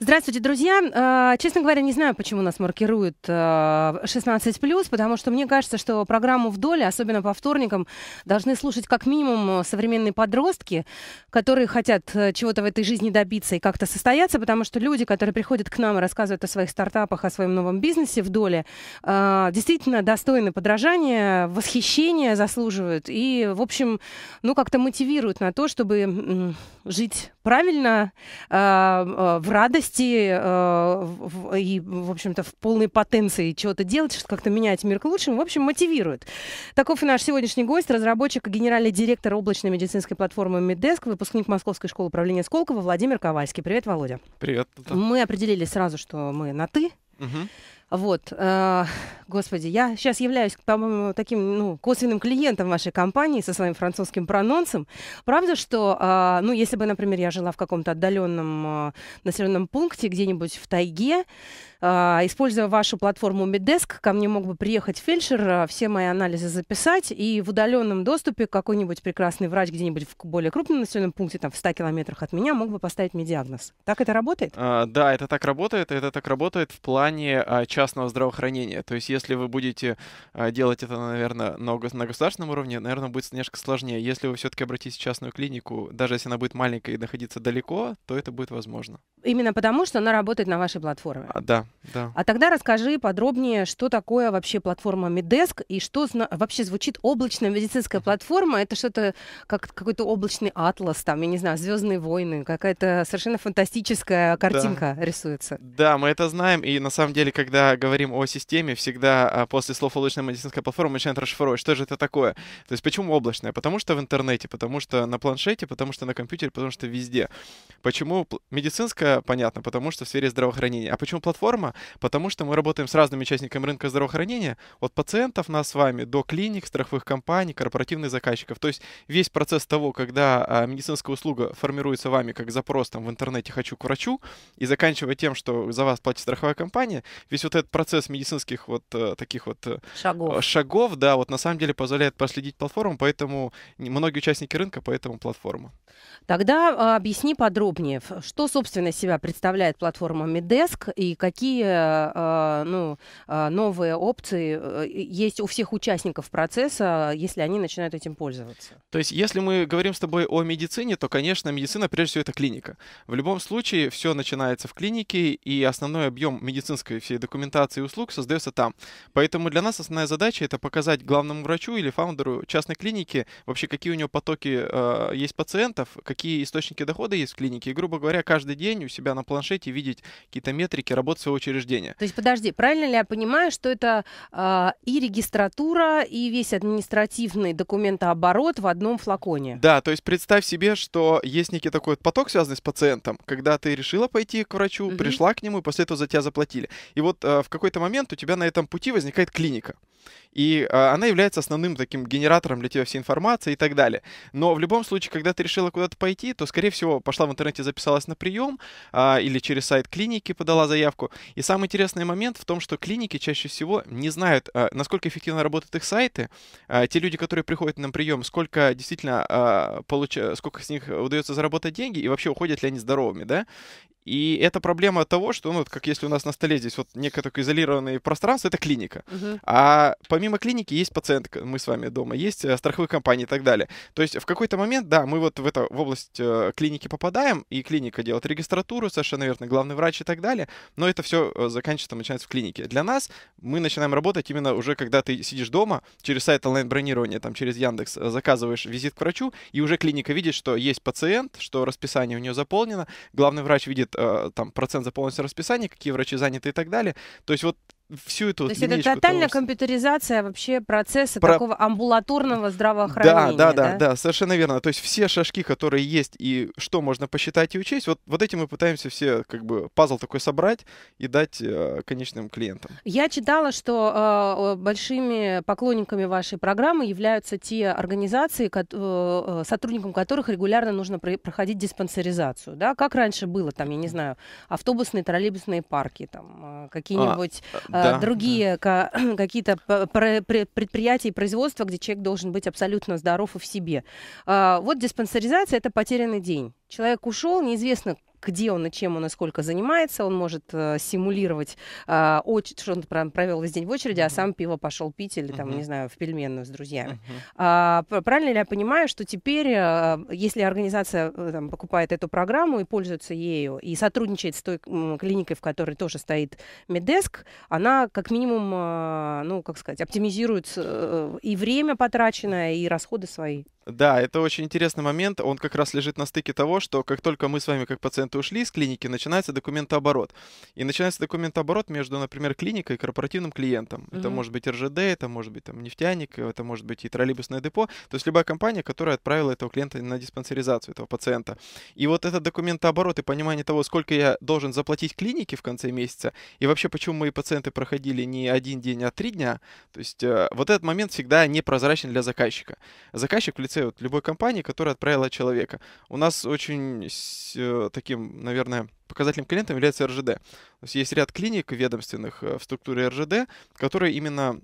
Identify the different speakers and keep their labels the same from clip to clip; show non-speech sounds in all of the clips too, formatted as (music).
Speaker 1: Здравствуйте, друзья. А, честно говоря, не знаю, почему нас маркируют 16+, а, потому что мне кажется, что программу «Вдоль», особенно по вторникам, должны слушать как минимум а, современные подростки, которые хотят э, чего-то в этой жизни добиться и как-то состояться, потому что люди, которые приходят к нам и рассказывают о своих стартапах, о своем новом бизнесе в «Доле», действительно достойны подражания, восхищения заслуживают и, в общем, ну, как-то мотивируют на то, чтобы жить правильно, в радость, молодости э, в, и, в общем-то, в полной потенции чего-то делать, что как-то менять мир к лучшему, в общем, мотивирует. Таков и наш сегодняшний гость, разработчик и генеральный директор облачной медицинской платформы Меддеск, выпускник Московской школы управления Сколково Владимир Ковальский. Привет, Володя. Привет. Да. Мы определились сразу, что мы на «ты». Угу. Вот, а, господи, я сейчас являюсь, по-моему, таким, ну, косвенным клиентом вашей компании со своим французским прононсом. Правда, что, а, ну, если бы, например, я жила в каком-то отдаленном а, населенном пункте где-нибудь в тайге, а, используя вашу платформу Меддеск, ко мне мог бы приехать фельдшер, а, все мои анализы записать, и в удаленном доступе какой-нибудь прекрасный врач где-нибудь в более крупном населенном пункте, там в 100 километрах от меня, мог бы поставить мне диагноз. Так это работает?
Speaker 2: А, да, это так работает. Это так работает в плане а, частного здравоохранения. То есть если вы будете а, делать это, наверное, на, на государственном уровне, наверное, будет немножко сложнее. Если вы все-таки обратитесь в частную клинику, даже если она будет маленькая и находиться далеко, то это будет возможно.
Speaker 1: Именно потому, что она работает на вашей платформе.
Speaker 2: А, да да.
Speaker 1: А тогда расскажи подробнее, что такое вообще платформа Медеск и что зна- вообще звучит облачная медицинская платформа. Это что-то как какой-то облачный атлас, там, я не знаю, Звездные войны, какая-то совершенно фантастическая картинка да. рисуется.
Speaker 2: Да, мы это знаем, и на самом деле, когда говорим о системе, всегда а, после слов облачная медицинская платформа начинает расшифровывать, что же это такое. То есть почему облачная? Потому что в интернете, потому что на планшете, потому что на компьютере, потому что везде. Почему медицинская, понятно, потому что в сфере здравоохранения. А почему платформа? платформа, потому что мы работаем с разными участниками рынка здравоохранения, от пациентов нас с вами до клиник, страховых компаний, корпоративных заказчиков. То есть весь процесс того, когда а, медицинская услуга формируется вами как запрос там в интернете «хочу к врачу», и заканчивая тем, что за вас платит страховая компания, весь вот этот процесс медицинских вот э, таких вот э, шагов, э, шагов да, вот на самом деле позволяет проследить платформу, поэтому многие участники рынка, поэтому платформа.
Speaker 1: Тогда а, объясни подробнее, что, собственно, себя представляет платформа Медеск и какие какие э, ну, э, новые опции э, есть у всех участников процесса, если они начинают этим пользоваться.
Speaker 2: То есть, если мы говорим с тобой о медицине, то, конечно, медицина прежде всего это клиника. В любом случае, все начинается в клинике, и основной объем медицинской всей документации и услуг создается там. Поэтому для нас основная задача это показать главному врачу или фаундеру частной клиники вообще, какие у него потоки э, есть пациентов, какие источники дохода есть в клинике. И, грубо говоря, каждый день у себя на планшете видеть какие-то метрики, работать с высшего То
Speaker 1: есть, подожди, правильно ли я понимаю, что это э, и регистратура, и весь административный документооборот в одном флаконе?
Speaker 2: Да, то есть представь себе, что есть некий такой поток, связанный с пациентом, когда ты решила пойти к врачу, угу. пришла к нему, и после этого за тебя заплатили. И вот э, в какой-то момент у тебя на этом пути возникает клиника. И э, она является основным таким генератором для тебя всей информации и так далее. Но в любом случае, когда ты решила куда-то пойти, то, скорее всего, пошла в интернете, записалась на прием э, или через сайт клиники подала заявку. И самый интересный момент в том, что клиники чаще всего не знают, а, насколько эффективно работают их сайты, а, те люди, которые приходят на прием, сколько действительно а, получ... сколько с них удается заработать деньги, и вообще уходят ли они здоровыми, да? И это проблема того, что, ну, вот как если у нас на столе здесь вот некое такое изолированное пространство, это клиника. Uh-huh. А помимо клиники есть пациент, мы с вами дома, есть э, страховые компании и так далее. То есть в какой-то момент, да, мы вот в, это, в область э, клиники попадаем, и клиника делает регистратуру, совершенно верно, главный врач и так далее, но это все все э, заканчивается, начинается в клинике. Для нас мы начинаем работать именно уже, когда ты сидишь дома, через сайт онлайн-бронирования, там через Яндекс э, заказываешь визит к врачу, и уже клиника видит, что есть пациент, что расписание у нее заполнено, главный врач видит э, там процент заполненности расписания, какие врачи заняты и так далее. То есть вот всю эту... То есть это тотальная
Speaker 1: того, компьютеризация вообще процесса про... такого амбулаторного здравоохранения. Да, да, да, да,
Speaker 2: да, совершенно верно. То есть все шажки, которые есть и что можно посчитать и учесть, вот, вот эти мы пытаемся все как бы пазл такой собрать и дать э, конечным клиентам.
Speaker 1: Я читала, что э, большими поклонниками вашей программы являются те организации, ко- э, э, сотрудникам которых регулярно нужно про- проходить диспансеризацию. Да? Как раньше было, там, я не знаю, автобусные, троллейбусные парки, там, э, а, какие-нибудь... А, а, да, другие да. (clears throat) какие-то предприятия и производства, где человек должен быть абсолютно здоров и в себе. А, вот диспансеризация – это потерянный день. Человек ушел, неизвестно, где он и чем он и сколько занимается. Он может э, симулировать, э, а, очередь, что он провел весь день в очереди, mm-hmm. а сам пиво пошел пить или там, mm-hmm. не знаю, в пельменную с друзьями. Mm-hmm. А, правильно ли я понимаю, что теперь, э, если организация э, там, покупает эту программу и пользуется ею, и сотрудничает с той э, клиникой, в которой тоже стоит Медеск, она как минимум, э, ну, как сказать, оптимизирует э, и время потраченное, и расходы свои?
Speaker 2: Да, это очень интересный момент. Он как раз лежит на стыке того, что как только мы с вами как пациенты ушли из клиники, начинается документооборот. И начинается документооборот между, например, клиникой и корпоративным клиентом. Mm-hmm. Это может быть РЖД, это может быть там, нефтяник, это может быть и троллейбусное депо. То есть любая компания, которая отправила этого клиента на диспансеризацию, этого пациента. И вот этот документооборот и понимание того, сколько я должен заплатить клинике в конце месяца, и вообще почему мои пациенты проходили не один день, а три дня, то есть э, вот этот момент всегда непрозрачен для заказчика. Заказчик в лице лице вот любой компании, которая отправила человека. У нас очень с, э, таким, наверное, показательным клиентом является РЖД. То есть есть ряд клиник ведомственных э, в структуре РЖД, которые именно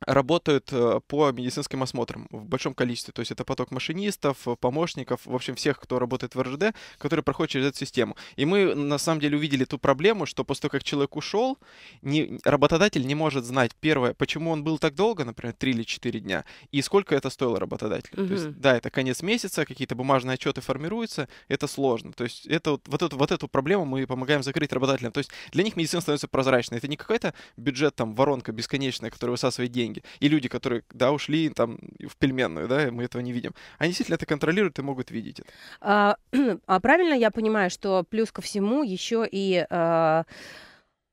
Speaker 2: работают э, по медицинским осмотрам в большом количестве. То есть это поток машинистов, э, помощников, в общем, всех, кто работает в РЖД, которые проходят через эту систему. И мы, на самом деле, увидели ту проблему, что после того, как человек ушел, не, работодатель не может знать, первое, почему он был так долго, например, 3 или 4 дня, и сколько это стоило работодателю. Угу. То есть, да, это конец месяца, какие-то бумажные отчеты формируются, это сложно. То есть это вот, вот, эту, вот эту проблему мы помогаем закрыть работодателям. То есть для них медицина становится прозрачной. Это не какая-то бюджет, там, воронка бесконечная, которая высасывает деньги, деньги. И люди, которые, да, ушли там в пельменную, да, мы этого не видим, они действительно это контролируют и могут видеть это.
Speaker 1: А, (clears throat) а правильно я понимаю, что плюс ко всему еще и а,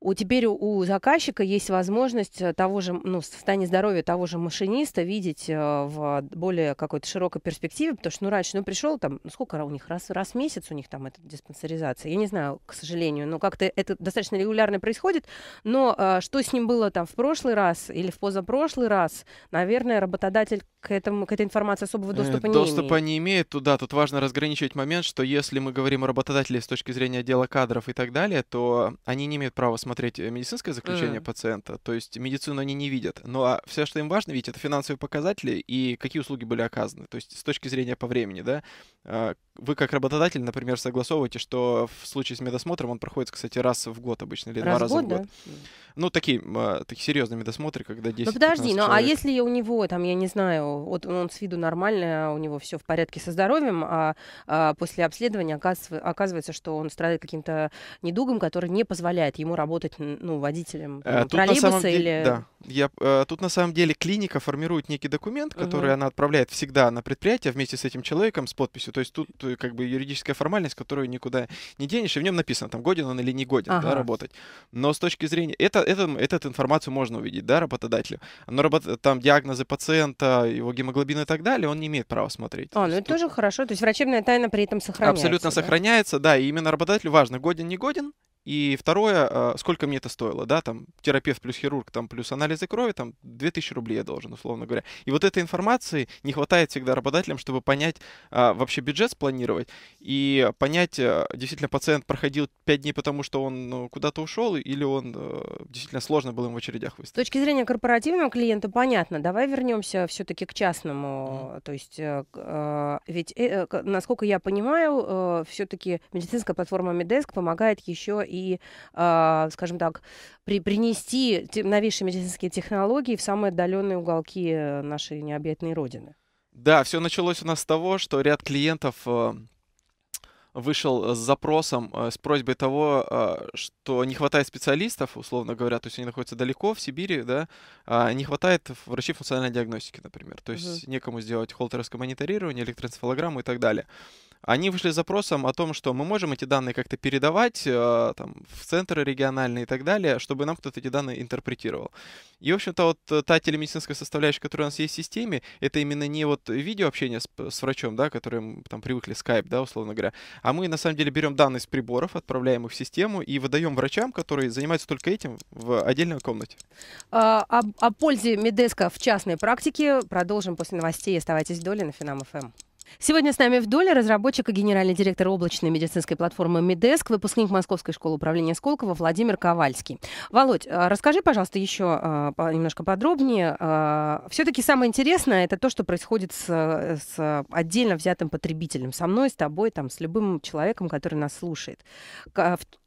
Speaker 1: у, теперь у заказчика есть возможность э, того же, ну, в состоянии здоровья того же машиниста видеть э, в более какой-то широкой перспективе, потому что, ну, раньше, ну, пришел там, ну, сколько у них, раз, раз в месяц у них там эта диспансеризация, я не знаю, к сожалению, но как-то это достаточно регулярно происходит, но э, что с ним было там в прошлый раз или в позапрошлый раз, наверное, работодатель к, этому, к этой информации особого э, доступа не Доступа имеет.
Speaker 2: не имеет. Туда тут важно разграничивать момент, что если мы говорим о работодателе с точки зрения отдела кадров и так далее, то они не имеют права смотреть э, медицинское заключение mm. пациента, то есть медицину они не видят. Но ну, а все, что им важно видеть, это финансовые показатели и какие услуги были оказаны. То есть с точки зрения по времени, да, а, вы как работодатель, например, согласовываете, что в случае с медосмотром он проходит, кстати, раз в год обычно, или раз два раза в год. Да? Ну, такие, а, такие серьезные медосмотры, когда 10 Ну, подожди, ну, а если
Speaker 1: у него, там, я не знаю, вот он с виду нормально, а у него все в порядке со здоровьем, а, а после обследования оказывается, что он страдает каким-то недугом, который не позволяет ему работать ну, водителем а, троллейбуса деле, или... Да.
Speaker 2: Я, а, тут на самом деле клиника формирует некий документ, который угу. она отправляет всегда на предприятие вместе с этим человеком с подписью. То есть тут э, как бы юридическая формальность, которую никуда не денешь, и в нем написано, там годен он или не годен ага. да, работать. Но с точки зрения... Это, это, эту информацию можно увидеть, да, работодателю. Но работ... там диагнозы пациента, его гемоглобин и так далее, он не имеет права смотреть.
Speaker 1: А, ну это тоже хорошо. То есть врачебная тайна при этом сохраняется. Абсолютно да?
Speaker 2: сохраняется, да. И именно работодателю важно, годен, не годен, и второе, а, сколько мне это стоило, да, там, терапевт плюс хирург, там, плюс анализы крови, там, 2000 рублей я должен, условно говоря. И вот этой информации не хватает всегда работодателям, чтобы понять, а, вообще бюджет спланировать и понять, а, действительно, пациент проходил 5 дней, потому что он ну, куда-то ушел, или он, действительно, сложно было им в очередях выставить.
Speaker 1: С точки зрения корпоративного клиента, понятно, давай вернемся все-таки к частному, mm то есть, э, ведь, э, насколько я понимаю, э, все-таки медицинская платформа Медеск помогает еще и, а, скажем так, при, принести новейшие медицинские технологии в самые отдаленные уголки нашей необъятной Родины.
Speaker 2: Да, все началось у нас с того, что ряд клиентов а, вышел с запросом, а, с просьбой того, что не хватает специалистов, условно говоря, то есть они находятся далеко, в Сибири, да, не хватает врачей функциональной диагностики, например, то есть uh-huh. некому сделать холтеровское мониторирование, электроэнцефалограмму и так далее они вышли с запросом о том, что мы можем эти данные как-то передавать э, там, в центры региональные и так далее, чтобы нам кто-то эти данные интерпретировал. И, в общем-то, вот э, та телемедицинская составляющая, которая у нас есть в системе, это именно не вот видеообщение с, с врачом, да, которым там привыкли скайп, да, условно говоря, а мы, на самом деле, берем данные с приборов, отправляем их в систему и выдаем врачам, которые занимаются только этим, в отдельной комнате.
Speaker 1: А, о, о пользе Медеска в частной практике продолжим после новостей. Оставайтесь в доле на Финам ФМ. Сегодня с нами в доле разработчик и генеральный директор облачной медицинской платформы Медеск, выпускник Московской школы управления Сколково Владимир Ковальский. Володь, а, расскажи, пожалуйста, еще а, немножко подробнее. А, Все-таки самое интересное это то, что происходит с, с отдельно взятым потребителем, со мной, с тобой, там, с любым человеком, который нас слушает.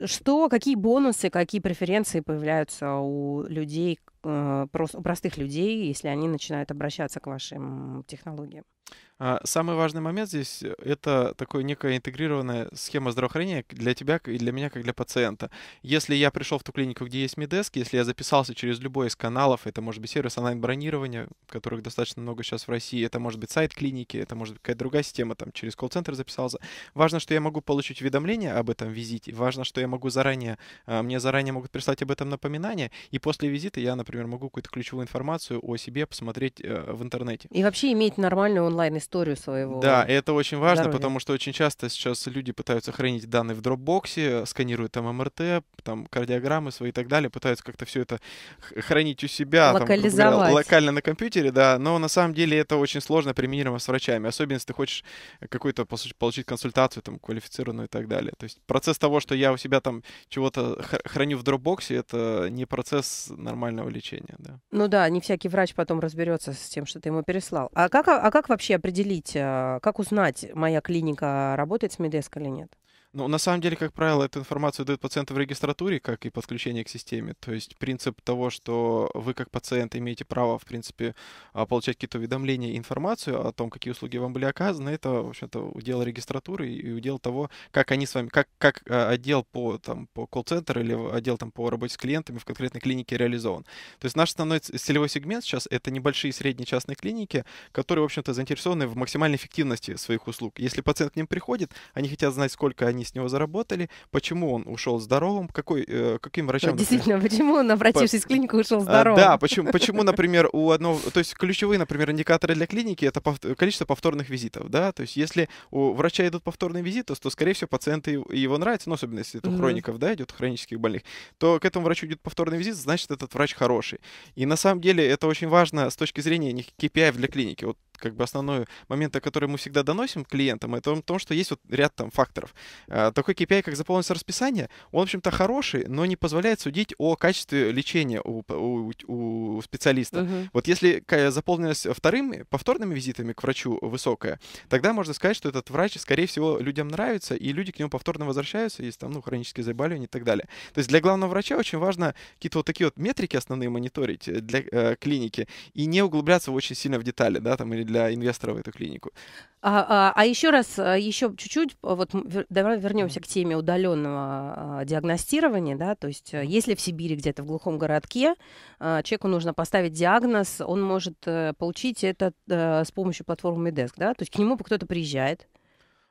Speaker 1: Что, какие бонусы, какие преференции появляются у людей, у простых людей, если они начинают обращаться к вашим технологиям?
Speaker 2: А, самый важный момент здесь э, — это такая некая интегрированная схема здравоохранения для тебя и для меня, как для пациента. Если я пришел в ту клинику, где есть Медеск, если я записался через любой из каналов, это может быть сервис онлайн-бронирования, которых достаточно много сейчас в России, это может быть сайт клиники, это может быть какая-то другая система, там через колл-центр записался. Важно, что я могу получить уведомление об этом визите, важно, что я могу заранее, а, мне заранее могут прислать об этом напоминание, и после визита я, например, могу какую-то ключевую информацию о себе посмотреть э, в интернете.
Speaker 1: И вообще иметь нормальную онлайн онлайн-историю своего. Да, и это очень важно, здоровья.
Speaker 2: потому что очень часто сейчас люди пытаются хранить данные в дропбоксе, э, сканируют там МРТ, там кардиограммы свои и так далее, пытаются как-то все это хранить у себя, Локализовать. Там, говоря, локально на компьютере, да, но на самом деле это очень сложно применимо с врачами, особенно если ты хочешь какую-то получить консультацию там квалифицированную и так далее. То есть процесс того, что я у себя там чего-то храню в дропбоксе, это не процесс нормального лечения, да.
Speaker 1: Ну да, не всякий врач потом разберется с тем, что ты ему переслал. А как, а, а как вообще вообще определить, э, как узнать, моя клиника работает с Медеск или нет?
Speaker 2: Ну, на самом деле, как правило, эту информацию дают пациенты в регистратуре, как и подключение к системе. То есть принцип того, что вы как пациент имеете право, в принципе, а, получать какие-то уведомления информацию о том, какие услуги вам были оказаны, это, в общем-то, удел регистратуры и удел того, как они с вами, как, как а, отдел по, там, по колл-центру или отдел там, по работе с клиентами в конкретной клинике реализован. То есть наш основной целевой сегмент сейчас — это небольшие и средние частные клиники, которые, в общем-то, заинтересованы в максимальной эффективности своих услуг. Если пациент к ним приходит, они хотят знать, сколько они с него заработали, почему он ушел здоровым, какой, э, каким врачам... Ну, действительно, например, почему он, обратившись по... в клинику, ушел здоровым? А, да, почему, почему, например, у одного... То есть ключевые, например, индикаторы для клиники — это пов... количество повторных визитов, да? То есть если у врача идут повторные визиты, то, скорее всего, пациенты его нравятся, ну, особенно если это у хроников, да, идет, хронических больных, то к этому врачу идет повторный визит, значит, этот врач хороший. И на самом деле это очень важно с точки зрения KPI для клиники. Вот как бы основной момент, который мы всегда доносим клиентам, это в том, что есть вот ряд там факторов. А, такой KPI, как заполненность расписания, он, в общем-то, хороший, но не позволяет судить о качестве лечения у, у, у специалиста. Uh-huh. Вот если э, заполненность вторыми, повторными визитами к врачу высокая, тогда можно сказать, что этот врач, скорее всего, людям нравится, и люди к нему повторно возвращаются, если там, ну, хронические заболевания и так далее. То есть для главного врача очень важно какие-то вот такие вот метрики основные мониторить э, для э, клиники и не углубляться очень сильно в детали, да, там, или для инвестора в эту клинику.
Speaker 1: А, а, а еще раз, а, еще чуть-чуть, а, вот давай вернемся к теме удаленного а, диагностирования, да, то есть э, если в Сибири где-то в глухом городке человеку нужно поставить диагноз, он может э, получить это э, с помощью платформы Medesk, да, то есть к нему кто-то приезжает,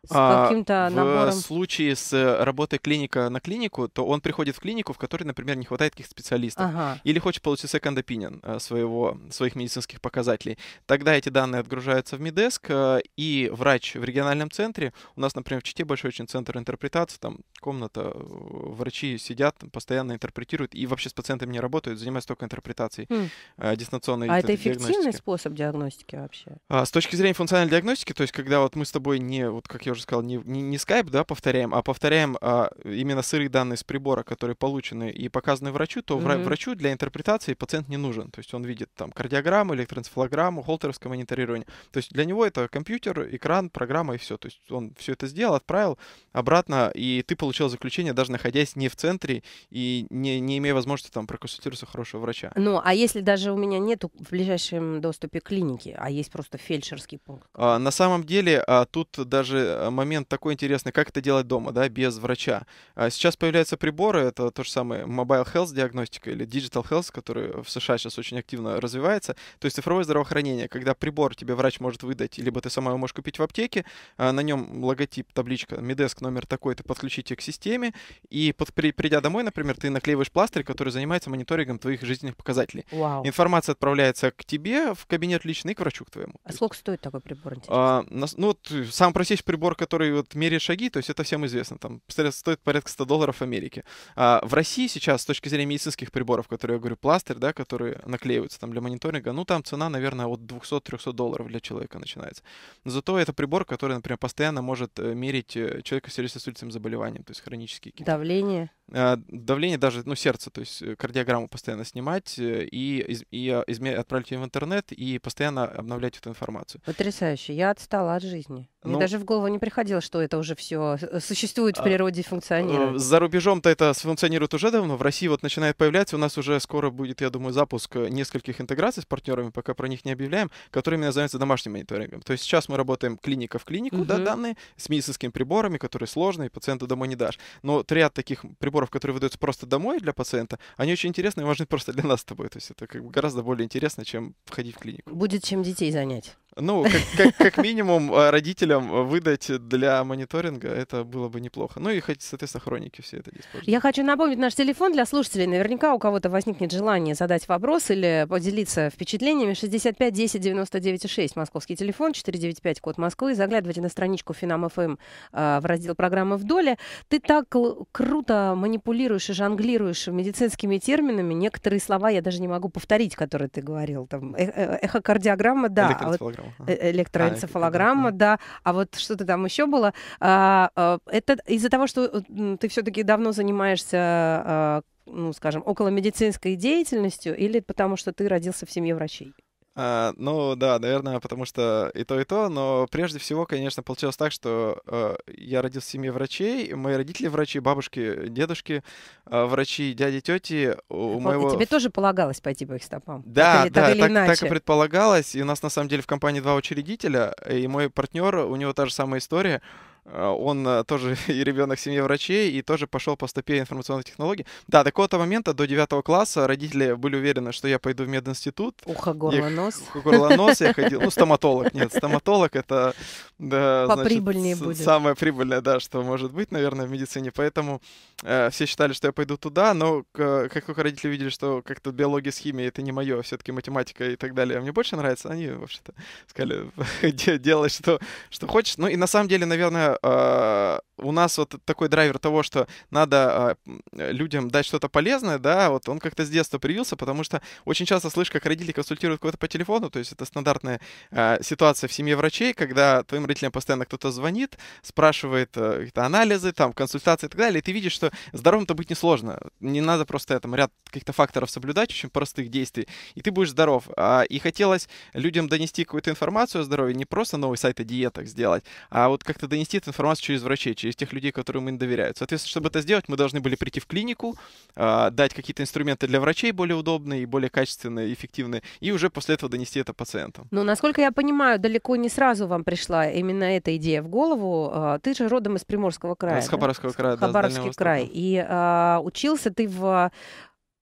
Speaker 2: с а каким-то набором? В случае с э, работой клиника на клинику, то он приходит в клинику, в которой, например, не хватает каких-то специалистов. Ага. Или хочет получить second opinion э, своего, своих медицинских показателей. Тогда эти данные отгружаются в Медеск э, и врач в региональном центре, у нас, например, в Чите большой очень центр интерпретации, там комната, врачи сидят, постоянно интерпретируют, и вообще с пациентами не работают, занимаются только интерпретацией mm. дистанционной А это эффективный
Speaker 1: способ диагностики вообще?
Speaker 2: А, с точки зрения функциональной диагностики, то есть когда вот мы с тобой не, вот как я уже сказал, не, не, не Skype, да, повторяем, а повторяем а, именно сырые данные с прибора, которые получены и показаны врачу, то mm-hmm. врачу для интерпретации пациент не нужен. То есть он видит там кардиограмму, электроэнцефалограмму, холтеровское мониторирование. То есть для него это компьютер, экран, программа и все. То есть он все это сделал, отправил обратно, и ты получил заключение, даже находясь не в центре и не, не имея возможности там проконсультироваться хорошего врача.
Speaker 1: Ну, а если даже у меня нету в ближайшем доступе клиники, а есть просто фельдшерский пункт?
Speaker 2: А, на самом деле а, тут даже Э, момент такой интересный, как это делать дома, да, без врача. А сейчас появляются приборы, это то же самое mobile health диагностика или digital health, который в США сейчас очень активно развивается, то есть цифровое здравоохранение, когда прибор тебе врач может выдать, либо ты сама его можешь купить в аптеке, а на нем логотип, табличка, Медеск номер такой, ты подключить к системе, и под, при, придя домой, например, ты наклеиваешь пластырь, который занимается мониторингом твоих жизненных показателей. Вау. Информация отправляется к тебе в кабинет личный, к врачу к твоему. А
Speaker 1: сколько стоит такой прибор?
Speaker 2: Интересно? А, ну, вот, сам простейший прибор прибор, который вот меряет шаги, то есть это всем известно, там стоит порядка 100 долларов Америки. А в России сейчас, с точки зрения медицинских приборов, которые я говорю, пластырь, да, которые наклеиваются там для мониторинга, ну там цена, наверное, от 200-300 долларов для человека начинается. Но зато это прибор, который, например, постоянно может э, мерить э, человека с сердечно-сосудистым заболеванием, то есть хронические какие-то. Давление. Э, давление даже, ну, сердце, то есть э, кардиограмму постоянно снимать э, и, и а, измер... отправлять ее в интернет и постоянно обновлять эту информацию.
Speaker 1: Потрясающе. Я отстала от жизни. Ну, Мне даже в голову не приходило, что это уже все существует в а, природе и функционирует. За
Speaker 2: рубежом-то это функционирует уже давно. В России вот начинает появляться. У нас уже скоро будет, я думаю, запуск нескольких интеграций с партнерами, пока про них не объявляем, которые именно занимаются домашним мониторингом. То есть сейчас мы работаем клиника в клинику, угу. да, данные, с медицинскими приборами, которые сложные, пациенту домой не дашь. Но ряд таких приборов наборов, которые выдаются просто домой для пациента, они очень интересны и важны просто для нас с тобой. То есть это как бы гораздо более интересно, чем входить в клинику.
Speaker 1: Будет чем детей занять.
Speaker 2: Ну, как, как, как минимум, а, родителям выдать для мониторинга это было бы неплохо. Ну и, соответственно, хроники все это используют.
Speaker 1: Я хочу напомнить наш телефон для слушателей. Наверняка у кого-то возникнет желание задать вопрос или поделиться впечатлениями. 65 10 99 6, московский телефон, 495, код Москвы. Заглядывайте на страничку финамфм эм, а, в раздел программы вдоль. Ты так круто манипулируешь и жонглируешь медицинскими терминами. Некоторые слова я даже не могу повторить, которые ты говорил. Там э, э, эхокардиограмма, да. А Э, электроэнцефалограмма, да. А вот что-то там еще было. А, а, это из-за того, что э, ты все-таки давно занимаешься а, ну, скажем, около медицинской деятельностью или потому что ты родился в семье врачей?
Speaker 2: А, ну да, наверное, потому что и то, и то, но прежде всего, конечно, получилось так, что э, я родился в семье врачей, мои родители врачи, бабушки, дедушки, э, врачи, дяди, тети. У моего... Тебе
Speaker 1: тоже полагалось пойти по их стопам? Да, так, да, так, так, так и
Speaker 2: предполагалось, и у нас на самом деле в компании два учредителя, э, и мой партнер, у него та же самая история, Э, он э, тоже (laughs) и ребенок в семье врачей, и тоже пошел по стопе информационных технологий. Да, до какого-то момента, до девятого класса, родители были уверены, что я пойду в мединститут. Ухо, горло, нос. Ухо, горло, нос я ходил. Ну, стоматолог, нет, стоматолог — это... Да, Поприбыльнее значит, будет. Самое прибыльное, да, что может быть, наверное, в медицине. Поэтому э, все считали, что я пойду туда, но э, как только родители видели, что как-то биология с химией — это не мое, а все таки математика и так далее, а мне больше нравится, они, вообще-то, сказали, (laughs) делай, что, что хочешь. Ну, и на самом деле, наверное, Э, а, у нас вот такой драйвер того, что надо а, людям дать что-то полезное, да, вот он как-то с детства привился, потому что очень часто слышишь, как родители консультируют кого-то по телефону, то есть это стандартная а, ситуация в семье врачей, когда твоим родителям постоянно кто-то звонит, спрашивает э, какие-то анализы, там, консультации и так далее, и ты видишь, что здоровым-то быть несложно, не надо просто там ряд каких-то факторов соблюдать, очень простых действий, и ты будешь здоров. и хотелось людям донести какую-то информацию о здоровье, не просто новый сайт о диетах сделать, а вот как-то донести получать информацию через врачей, через тех людей, которым им доверяют. Соответственно, чтобы это сделать, мы должны были прийти в клинику, э, дать какие-то инструменты для врачей более удобные и более качественные, эффективные, и уже после этого донести это пациентам.
Speaker 1: Но, насколько я понимаю, далеко не сразу вам пришла именно эта идея в голову. А, ты же родом из Приморского края. Из Хабаровского да? края, Хабаровский да, край. И э, учился ты в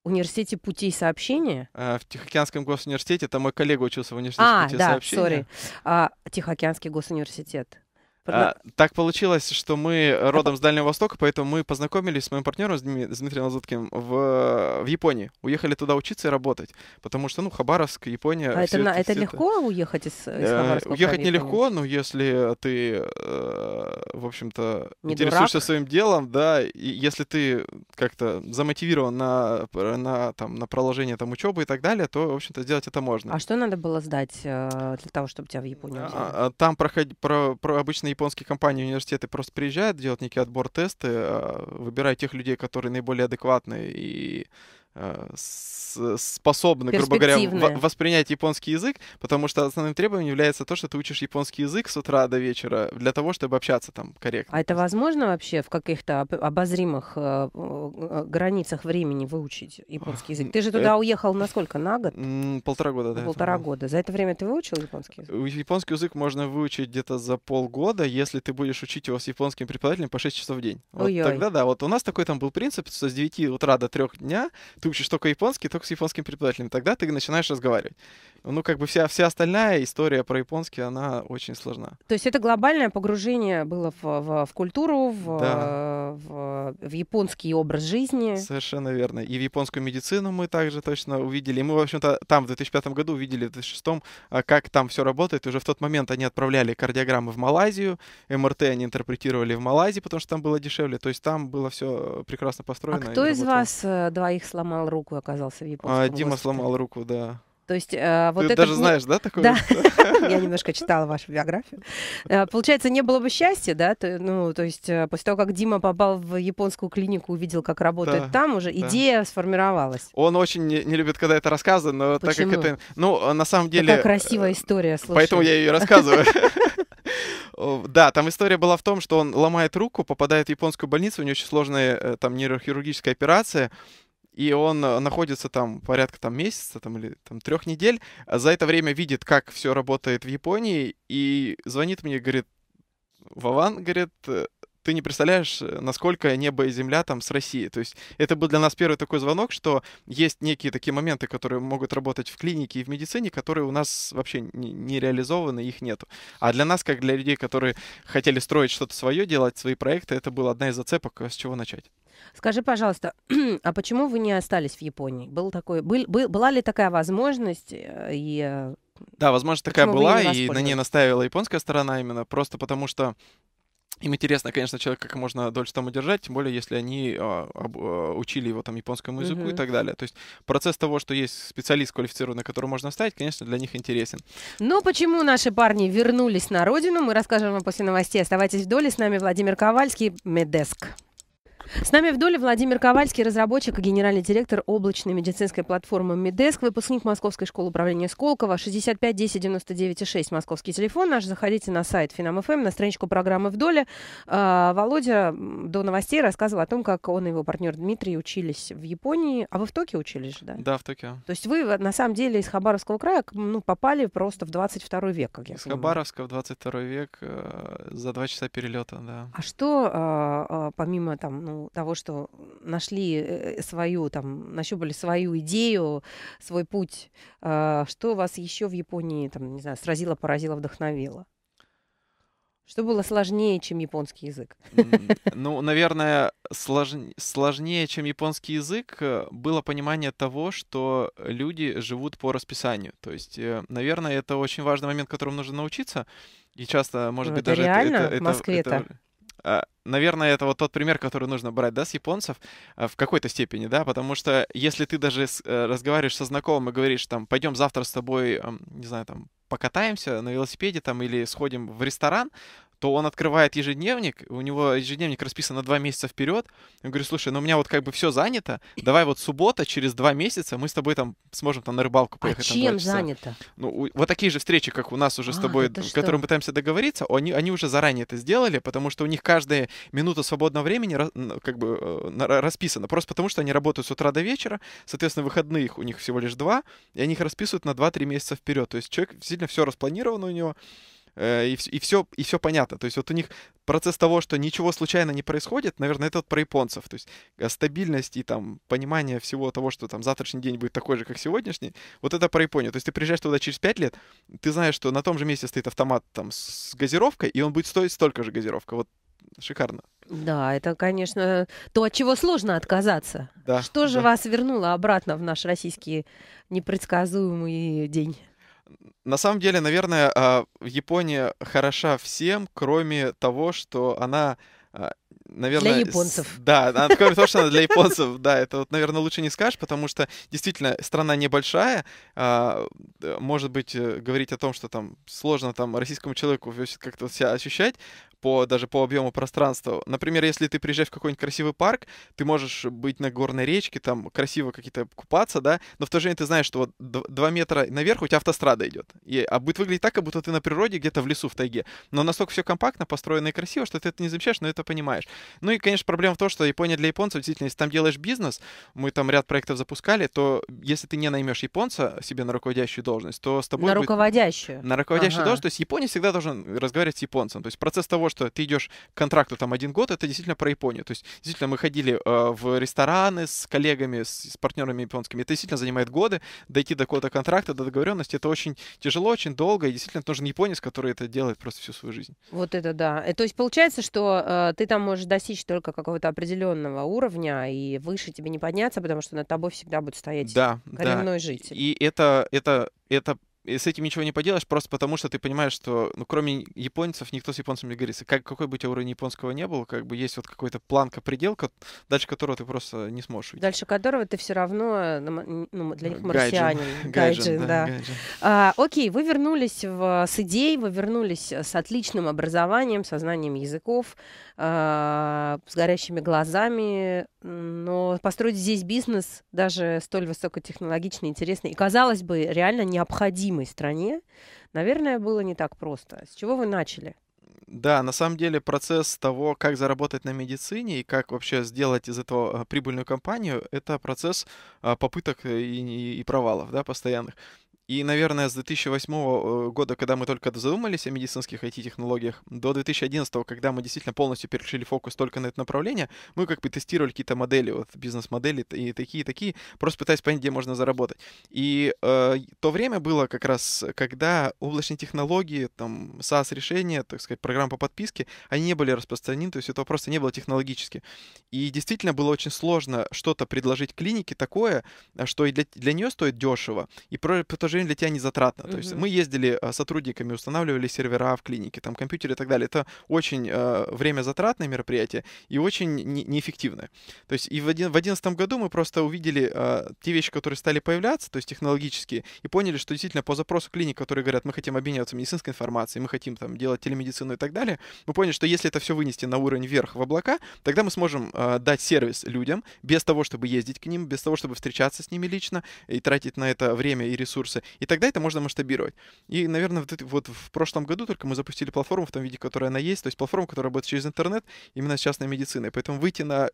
Speaker 1: университете путей сообщения?
Speaker 2: в Тихоокеанском госуниверситете. Там мой коллега учился в университете а, путей да, сообщения. Sorry.
Speaker 1: А, Тихоокеанский госуниверситет. А,
Speaker 2: так получилось, что мы а родом с Дальнего Востока, поэтому мы познакомились с моим партнером, с, Дмитрием Лазуткин, в, в Японии. Уехали туда учиться и работать, потому что, ну, Хабаровск, Япония... А это, это, это, легко
Speaker 1: уехать из, из э, Хабаровска? Уехать нелегко,
Speaker 2: но если ты, э, в общем-то, Не интересуешься дурак. своим делом, да, и если ты как-то замотивирован на, на, там, на проложение там учебы и так далее, то, в общем-то, сделать это можно. А что надо
Speaker 1: было сдать э, для того, чтобы тебя в Японию а, взяли?
Speaker 2: А, а там проходить про, про обычные японские компании университеты просто приезжают делать некие отбор-тесты, а, выбирая тех людей, которые наиболее адекватны и Э, способны, грубо говоря, воспринять японский язык, потому что основным требованием является то, что ты учишь японский язык с утра до вечера для того, чтобы общаться там корректно.
Speaker 1: А это возможно вообще в каких-то обозримых э, э, границах времени выучить японский язык? Ты же туда это... уехал
Speaker 2: на сколько? На год? Полтора года, да. Полтора этого.
Speaker 1: года. За это время ты выучил японский
Speaker 2: язык? Японский язык можно выучить где-то за полгода, если ты будешь учить его с японским преподавателем по 6 часов в день. Вот тогда да, вот у нас такой там был принцип, что с 9 утра до 3 дня ты учишь только японский, только с японским преподавателем. Тогда ты начинаешь разговаривать. Ну, как бы вся, вся остальная история про японский, она очень сложна.
Speaker 1: То есть это глобальное погружение было в, в, в культуру, в, да. в, в японский образ жизни.
Speaker 2: Совершенно верно. И в японскую медицину мы также точно увидели. И мы, в общем-то, там в 2005 году увидели, в 2006, а как там все работает. И уже в тот момент они отправляли кардиограммы в Малайзию, МРТ они интерпретировали в Малайзии, потому что там было дешевле. То есть там было все э, прекрасно построено. А кто из вас
Speaker 1: э, двоих сломал? сломал руку и оказался в японском А, Дима сломал руку, да.
Speaker 2: То есть э, вот Ты это... даже не... знаешь, да, такое? Да, (laughs)
Speaker 1: (laughs) я немножко читала вашу биографию. Э, получается, не было бы счастья, да? Ну, то есть э, после того, как Дима попал в японскую клинику, увидел, как работает там, уже идея сформировалась.
Speaker 2: Он очень не любит, когда это рассказывают, но так как это... Ну, а на самом деле... Такая э, красивая история, слушай. Поэтому я ее рассказываю. Да, там история была в том, что он ломает руку, попадает в японскую больницу, у него очень сложная там нейрохирургическая операция, и он э, находится там порядка там месяца там, или там трех недель. А за это время видит, как все работает в Японии, и звонит мне, говорит, Вован, говорит, э, ты не представляешь, э, насколько небо и земля там с Россией. То есть это был для нас первый такой звонок, что есть некие такие моменты, которые могут работать в клинике и в медицине, которые у нас вообще не, реализованы, их нету. А для нас, как для людей, которые хотели строить что-то свое, делать свои проекты, это была одна из зацепок, с чего начать.
Speaker 1: Скажи, пожалуйста, (clears throat) а почему вы не остались в Японии? Был такой, был, был, была ли такая возможность э, и э,
Speaker 2: да, возможно, такая Почему была, и на ней настаивала японская сторона именно, просто потому что им интересно, конечно, человек, как можно дольше там удержать, тем более, если они а, об, а, учили его там японскому языку mm-hmm. и так далее. То есть процесс того, что есть специалист квалифицированный, который можно оставить, конечно, для них интересен.
Speaker 1: Но ну, почему наши парни вернулись на родину, мы расскажем вам после новостей. Оставайтесь в доле. С нами Владимир Ковальский, Медеск. С нами в доле Владимир Ковальский, разработчик и генеральный директор облачной медицинской платформы Медеск, выпускник Московской школы управления Сколково, 65 10 99 6, московский телефон наш. Заходите на сайт Финам.ФМ, на страничку программы «В доле». А, Володя до новостей рассказывал о том, как он и его партнер Дмитрий учились в Японии. А вы в Токио учились, же, да? Да, в Токио. То есть вы, на самом деле, из Хабаровского края ну, попали просто в 22 век, как я из понимаю. Из
Speaker 2: Хабаровска в 22 век э, за два часа перелета, да.
Speaker 1: А что, а, а, помимо там, ну, сторону того, что нашли э, свою, там, нащупали свою идею, свой путь, а, что вас еще в Японии, там, не знаю, сразило, поразило, вдохновило? Что было сложнее, чем японский язык?
Speaker 2: (laughs) Ну, наверное, слож... сложнее, чем японский язык, э, было понимание того, что люди живут по расписанию. То есть, э, наверное, это очень важный момент, которому нужно научиться. И часто, может это быть, ну, даже реально это, это в Москве-то. Это... А, наверное, это вот тот пример, который нужно брать, да, с японцев а, в какой-то степени, да, потому что если ты даже э, разговариваешь со знакомым и говоришь, там, пойдем завтра с тобой, не знаю, там, покатаемся на велосипеде там или сходим в ресторан, то он открывает ежедневник, у него ежедневник расписан на два месяца вперед. Я говорю, слушай, ну у меня вот как бы все занято, давай вот суббота, через два месяца мы с тобой там сможем там на рыбалку а поехать. А чем занято? Ну, у, вот такие же встречи, как у нас уже а, с тобой, с которым мы пытаемся договориться, они, они уже заранее это сделали, потому что у них каждая минута свободного времени как бы э, расписана, просто потому что они работают с утра до вечера, соответственно, выходных у них всего лишь два, и они их расписывают на 2-3 месяца вперед. То есть человек сильно все распланировано у него, Э, и, и, все, и все понятно. То есть вот у них процесс того, что ничего случайно не происходит, наверное, это вот про японцев. То есть э, стабильность и там понимание всего того, что там завтрашний день будет такой же, как сегодняшний, вот это про Японию. То есть ты приезжаешь туда через 5 лет, ты знаешь, что на том же месте стоит автомат там с газировкой, и он будет стоить столько же газировка. Вот шикарно.
Speaker 1: Да, это, конечно, то, от чего сложно отказаться. Да, что же да. вас вернуло обратно в наш российский непредсказуемый день?
Speaker 2: На самом деле, наверное, а, Япония хороша всем, кроме того, что она а, наверное... Для японцев. С, да, кроме того, что она для японцев, да, это вот, наверное, лучше не скажешь, потому что действительно страна небольшая, а, может быть, э, говорить о том, что там сложно там российскому человеку как-то себя ощущать, по, даже по объему пространства. Например, если ты приезжаешь в какой-нибудь красивый парк, ты можешь быть на горной речке, там красиво какие-то купаться, да, но в то же время ты знаешь, что вот 2 метра наверх у тебя автострада идет. И, а будет выглядеть так, как будто ты на природе где-то в лесу, в тайге. Но настолько все компактно построено и красиво, что ты это не замечаешь, но это понимаешь. Ну и, конечно, проблема в том, что Япония для японцев, действительно, если там делаешь бизнес, мы там ряд проектов запускали, то если ты не наймешь японца себе на руководящую должность, то с тобой... На будет... руководящую. На руководящую ага. должность. То есть Япония всегда должен разговаривать с японцем. То есть процесс того, что ты идешь к контракту там один год, это действительно про Японию. То есть, действительно, мы ходили э, в рестораны с коллегами, с, с партнерами японскими. Это действительно занимает годы. Дойти до какого-то контракта, до договоренности, это очень тяжело, очень долго. И действительно, нужен японец, который это делает просто всю свою жизнь.
Speaker 1: Вот это да. Э, то есть, получается, что э, ты там можешь достичь только какого-то определенного уровня, и выше тебе не подняться, потому что над тобой всегда будет стоять да, коренной да. житель.
Speaker 2: И это, это, это и с этим ничего не поделаешь, просто потому что ты понимаешь, что ну, кроме японцев никто с японцами не говорится. Как, какой бы у тебя уровень японского не был, как бы есть вот какой-то планка, предел, дальше которого ты просто не сможешь уйти. Дальше
Speaker 1: которого ты все равно э, ну, для них марсианин. (laughs) Гайджин, да. да. А, окей, вы вернулись в, э, с идеей, вы вернулись э, с отличным образованием, со знанием языков, а, с горящими глазами, но построить здесь бизнес, даже столь высокотехнологичный, интересный и, казалось бы, реально необходимой стране, наверное, было не так просто. С чего вы начали?
Speaker 2: Да, на самом деле процесс того, как заработать на медицине и как вообще сделать из этого а, прибыльную компанию, это процесс а, попыток э, и, и, и провалов, да, постоянных. И, наверное, с 2008 э, года, когда мы только задумались о медицинских IT-технологиях, до 2011, когда мы действительно полностью перешли фокус только на это направление, мы как бы тестировали какие-то модели, вот бизнес-модели и такие, такие, просто пытаясь понять, где можно заработать. И э, то время было как раз, когда облачные технологии, там, SaaS-решения, так сказать, программ по подписке, они не были распространены, то есть этого просто не было технологически. И действительно было очень сложно что-то предложить клинике такое, э, что и для, для нее стоит дешево, и про, тоже сожалению, для тебя не затратно. Mm-hmm. То есть мы ездили э, сотрудниками, устанавливали сервера в клинике, там компьютеры и так далее. Это очень э, время затратное мероприятие и очень не- неэффективное. То есть и в 2011 году мы просто увидели э, те вещи, которые стали появляться, то есть технологические, и поняли, что действительно по запросу клиник, которые говорят, мы хотим обмениваться медицинской информацией, мы хотим там делать телемедицину и так далее, мы поняли, что если это все вынести на уровень вверх в облака, тогда мы сможем э, дать сервис людям без того, чтобы ездить к ним, без того, чтобы встречаться с ними лично и тратить на это время и ресурсы, и тогда это можно масштабировать. И, наверное, вот, вот в прошлом году только мы запустили платформу в том виде, которая она есть, то есть платформу, которая работает через интернет, именно с частной медициной. Поэтому выйти на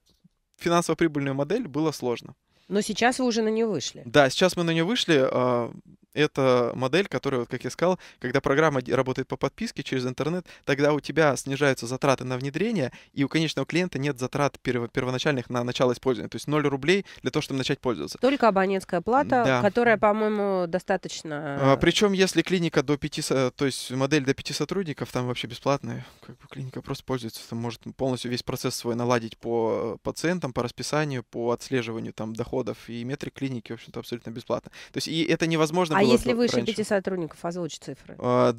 Speaker 2: финансово-прибыльную модель было сложно.
Speaker 1: Но сейчас вы уже на нее вышли.
Speaker 2: Да, сейчас мы на нее вышли. А, это модель, которая, вот как я сказал, когда программа работает по подписке через интернет, тогда у тебя снижаются затраты на внедрение, и у конечного клиента нет затрат первоначальных на начало использования. То есть 0 рублей для того, чтобы начать пользоваться.
Speaker 1: Только абонентская плата, да. которая, по-моему, достаточно... А, причем,
Speaker 2: если клиника до 5, э, то есть модель до 5 сотрудников, там вообще бесплатная, как бы клиника просто пользуется, там может полностью весь процесс свой наладить по э, пациентам, по расписанию, по отслеживанию там доходов и метрик клиники, в общем-то, абсолютно бесплатно. То есть и это невозможно а если выше раньше. 5
Speaker 1: сотрудников, озвучь а цифры.
Speaker 2: А,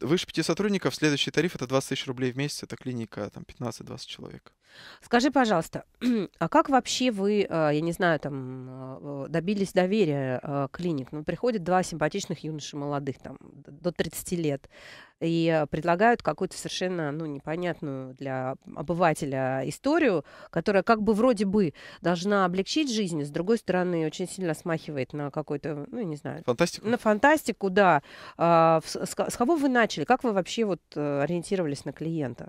Speaker 2: выше 5 сотрудников, следующий тариф это 20 тысяч рублей в месяц, это клиника, там 15-20 человек.
Speaker 1: Скажи, пожалуйста, (clears throat) а как вообще вы, э, я не знаю, там э, добились доверия э, клиник? Ну, приходят два симпатичных юноши молодых, там, до 30 лет, и предлагают какую-то совершенно, ну, непонятную для обывателя историю, которая как бы вроде бы должна облегчить жизнь, с другой стороны, очень сильно смахивает на какой-то, ну, не знаю... Фантастику? На фантастику, да. А, с кого вы начали? Как вы вообще вот ориентировались на клиента?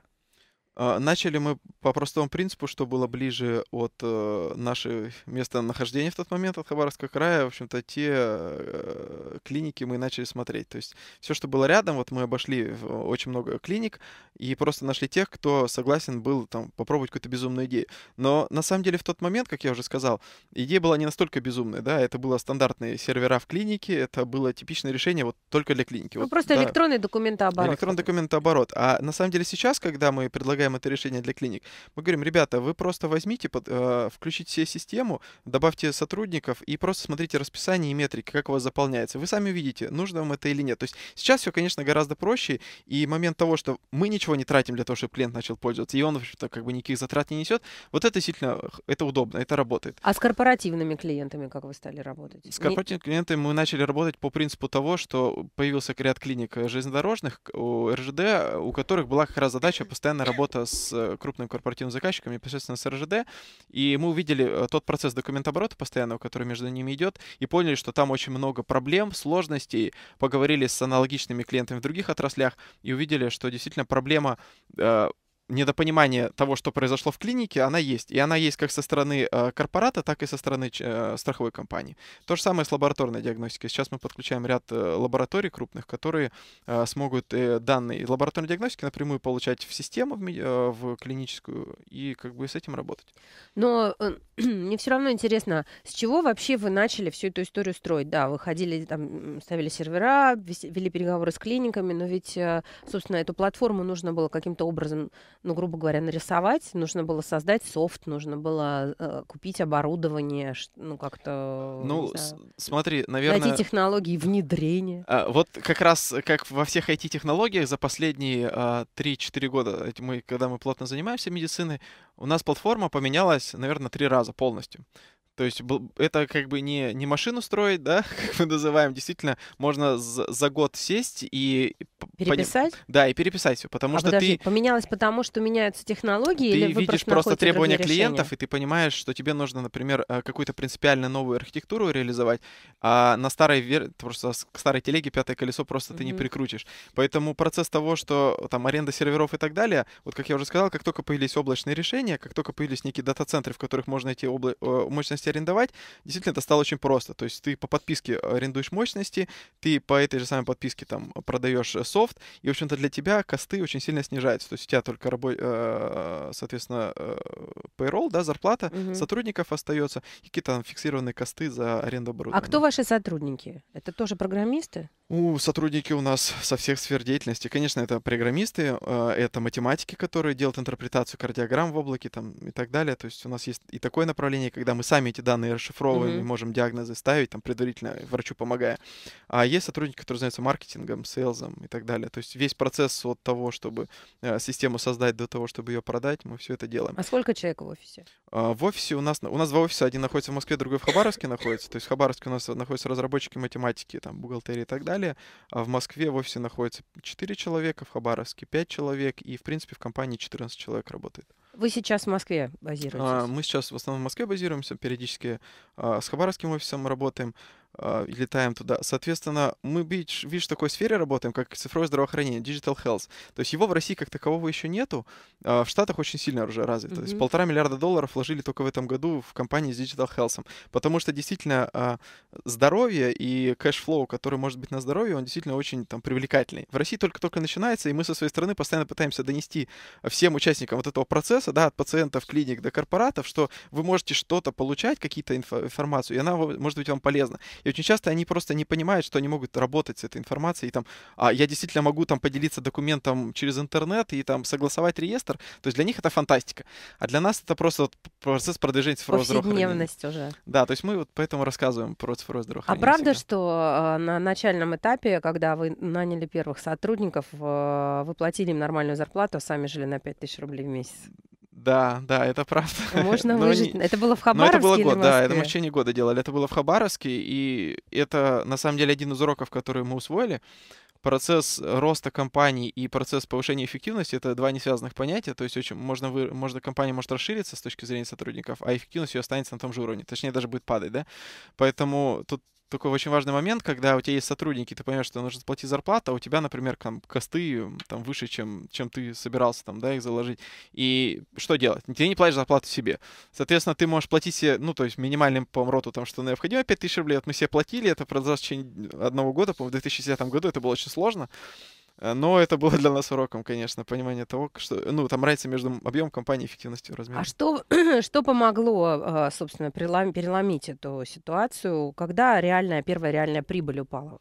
Speaker 2: А, начали мы по простому принципу, что было ближе от э, нашего местонахождения в тот момент, от Хабаровского края, в общем-то, те э, клиники мы начали смотреть. То есть все, что было рядом, вот мы обошли э, очень много клиник и просто нашли тех, кто согласен был там попробовать какую-то безумную идею. Но на самом деле в тот момент, как я уже сказал, идея была не настолько безумная, да, это было стандартные сервера в клинике, это было типичное решение вот только для клиники. Ну, вот, просто да. электронный
Speaker 1: документооборот.
Speaker 2: Электронный документооборот. А на самом деле сейчас, когда мы предлагаем предлагаем это решение для клиник. Мы говорим, ребята, вы просто возьмите, под, э, включите себе систему, добавьте сотрудников и просто смотрите расписание и метрики, как у вас заполняется. Вы сами увидите, нужно вам это или нет. То есть сейчас все, конечно, гораздо проще, и момент того, что мы ничего не тратим для того, чтобы клиент начал пользоваться, и он, в общем-то, как бы никаких затрат не несет, вот это действительно, это удобно, это работает.
Speaker 1: А с корпоративными клиентами как вы стали работать? С корпоративными
Speaker 2: не... клиентами мы начали работать по принципу того, что появился ряд клиник э, железнодорожных у РЖД, у которых была как раз задача постоянно работать работа с э, крупным корпоративным заказчиком, непосредственно с РЖД, и мы увидели э, тот процесс документооборота постоянного, который между ними идет, и поняли, что там очень много проблем, сложностей, поговорили с аналогичными клиентами в других отраслях и увидели, что действительно проблема э, недопонимание того, что произошло в клинике, она есть. И она есть как со стороны э, корпората, так и со стороны э, страховой компании. То же самое с лабораторной диагностикой. Сейчас мы подключаем ряд э, лабораторий крупных, которые э, смогут э, данные лабораторной диагностики напрямую получать в систему, в, э, в клиническую, и как бы с этим работать.
Speaker 1: Но э, (clears throat) мне все равно интересно, с чего вообще вы начали всю эту историю строить? Да, вы ходили, там, ставили сервера, вели переговоры с клиниками, но ведь, э, собственно, эту платформу нужно было каким-то образом ну, грубо говоря, нарисовать, нужно было создать софт, нужно было э, купить оборудование, ну, как-то... Ну, смотри, наверное... Найти технологии внедрения.
Speaker 2: А, вот как раз, э, как во всех IT-технологиях за последние а, 3-4 года, мы, когда мы плотно занимаемся медициной, у нас платформа поменялась, наверное, три раза полностью. То есть это как бы не, не машину строить, да, (laughs) как мы называем. Действительно, можно за, за год сесть и... Переписать? Поним... Да, и переписать все, потому а что подожди,
Speaker 1: ты... поменялось потому, что меняются технологии? Ты или видишь просто, просто требования клиентов, решения?
Speaker 2: и ты понимаешь, что тебе нужно, например, э, какую-то принципиально новую архитектуру реализовать, а на старой, вер... просто к старой телеге пятое колесо просто mm-hmm. ты не прикрутишь. Поэтому процесс того, что э, там аренда серверов и так далее, вот как я уже сказал, как только появились облачные решения, как только появились некие дата-центры, в которых можно эти обла... Э, мощности мощности арендовать, действительно это стало очень просто. То есть ты по подписке э, арендуешь мощности, ты по этой же самой подписке там продаешь э, софт, и, в общем-то, для тебя косты очень сильно снижаются. То есть у тебя только, рабо... Э, соответственно, payroll, да, зарплата угу. сотрудников остается, и какие-то там фиксированные косты за аренду оборудования. А кто
Speaker 1: ваши сотрудники? Это тоже программисты?
Speaker 2: У, сотрудники у нас (laughs) со всех сфер деятельности. Конечно, это программисты, это математики, которые делают интерпретацию кардиограмм в облаке там, и так далее. То есть у нас есть и такое направление, когда мы сами эти данные расшифровываем, mm-hmm. можем диагнозы ставить, там, предварительно врачу помогая. А есть сотрудники, которые занимаются маркетингом, сейлзом и так далее. То есть весь процесс от того, чтобы э, систему создать до того, чтобы ее продать, мы все это делаем. А сколько человек в офисе? А, в офисе у нас, у нас два офиса, один находится в Москве, другой в Хабаровске находится. То есть в Хабаровске у нас э, находятся разработчики математики, там, бухгалтерии и так далее. А в Москве в офисе находится 4 человека, в Хабаровске 5 человек, и, в принципе, в компании 14 человек работает.
Speaker 1: Вы сейчас в Москве базируетесь? А,
Speaker 2: мы сейчас в основном в Москве базируемся, периодически а, с хабаровским офисом работаем э, летаем туда. Соответственно, мы, видишь, видишь, в такой сфере работаем, как цифровое здравоохранение, digital health. То есть его в России как такового еще нету. Э, в Штатах очень сильно уже развито. Mm-hmm. То есть полтора миллиарда долларов вложили только в этом году в компании с digital health. Потому что действительно э, здоровье и кэшфлоу, который может быть на здоровье, он действительно очень там привлекательный. В России только-только начинается, и мы со своей стороны постоянно пытаемся донести всем участникам вот этого процесса, да, от пациентов, клиник до корпоратов, что вы можете что-то получать, какие-то инф- информацию, и она может быть вам полезна. И очень часто они просто не понимают, что они могут работать с этой информацией. И там, а я действительно могу там поделиться документом через интернет и там согласовать реестр. То есть для них это фантастика. А для нас это просто вот процесс продвижения цифрового Повседневность уже. Да, то есть мы вот поэтому рассказываем про цифровое а здравоохранение. А правда,
Speaker 1: всегда. что а, на начальном этапе, когда вы наняли первых сотрудников, э, вы платили им нормальную зарплату, а сами жили на 5000 рублей в месяц?
Speaker 2: Да, да, это правда. А можно (laughs) выжить. Не... Это было в Хабаровске. Но это было год, да, это мы в течение года делали. Это было в Хабаровске, и это на самом деле один из уроков, которые мы усвоили. Процесс роста компании и процесс повышения эффективности это два несвязанных понятия. То есть очень можно, вы, можно компания может расшириться с точки зрения сотрудников, а эффективность ее останется на том же уровне. Точнее, даже будет падать, да. Поэтому тут такой очень важный момент, когда у тебя есть сотрудники, ты понимаешь, что нужно платить зарплату, а у тебя, например, там, косты там, выше, чем, чем ты собирался там, да, их заложить. И что делать? Ты не платишь зарплату себе. Соответственно, ты можешь платить себе, ну, то есть минимальным по МРОТу, там, что необходимо 5000 рублей, вот мы себе платили, это продолжалось в течение одного года, по-моему, в 2010 году это было очень сложно. Э, но это было для нас уроком, конечно, понимание того, что, ну, там разница между объемом компании и эффективностью размера. А
Speaker 1: что, (clears throat) что помогло, э, собственно, переломить эту ситуацию, когда реальная, первая реальная прибыль упала?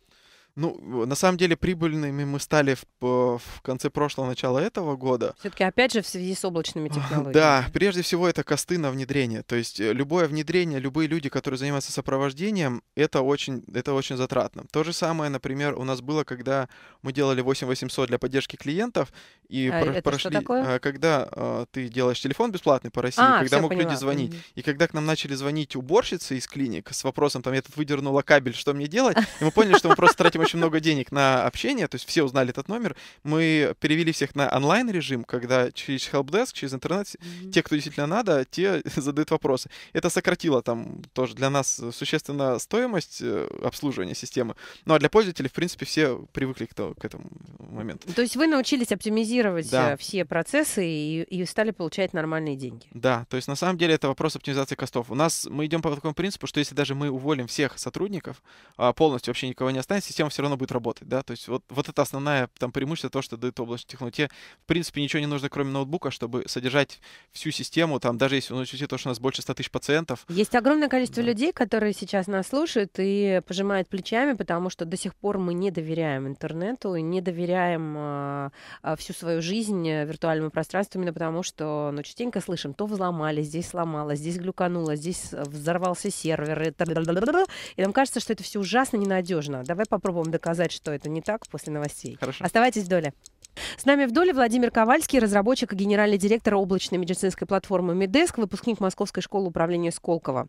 Speaker 2: Ну, на самом деле, прибыльными мы стали в, в конце прошлого, начала этого года.
Speaker 1: Все-таки, опять же, в связи с облачными (laughs) технологиями. Да,
Speaker 2: прежде всего, это косты на внедрение. То есть, э, любое внедрение, любые люди, которые занимаются сопровождением, это очень, это очень затратно. То же самое, например, у нас было, когда мы делали 8800 для поддержки клиентов, и а, про- это прошли... Что такое? А, когда э, ты делаешь телефон бесплатный по России, а, когда мог поняла. люди звонить. Mm-hmm. И когда к нам начали звонить уборщицы из клиник с вопросом, там, я тут выдернула кабель, что мне делать? И мы поняли, что мы просто тратим очень много денег на общение, то есть все узнали этот номер. Мы перевели всех на онлайн-режим, когда через helpdesk, через интернет, mm-hmm. те, кто действительно надо, те (laughs) задают вопросы. Это сократило там тоже для нас существенно стоимость э, обслуживания системы. Ну а для пользователей, в принципе, все привыкли к, к этому моменту.
Speaker 1: То есть вы научились оптимизировать да. Э, все процессы и, и стали получать нормальные деньги.
Speaker 2: Да, то есть на самом деле это вопрос оптимизации костов. У нас мы идем по такому принципу, что если даже мы уволим всех сотрудников, а, полностью вообще никого не останется, система все равно будет работать, да, то есть вот, вот это основное там преимущество, то, что дает облачная технология. В принципе, ничего не нужно, кроме ноутбука, чтобы содержать всю систему, там, даже если, ну, учитывая то, что у нас больше 100 тысяч пациентов.
Speaker 1: Есть огромное количество да. людей, которые сейчас нас слушают и пожимают плечами, потому что до сих пор мы не доверяем интернету и не доверяем э, всю свою жизнь э, виртуальному пространству, именно потому что, ну, частенько слышим, то взломали, здесь сломалось, здесь глюкануло, здесь э, взорвался сервер, и, и нам кажется, что это все ужасно ненадежно. Давай попробуем вам доказать, что это не так после новостей. Хорошо. Оставайтесь в доле. С нами в доле Владимир Ковальский, разработчик и генеральный директор облачной медицинской платформы Медеск, выпускник Московской школы управления Сколково.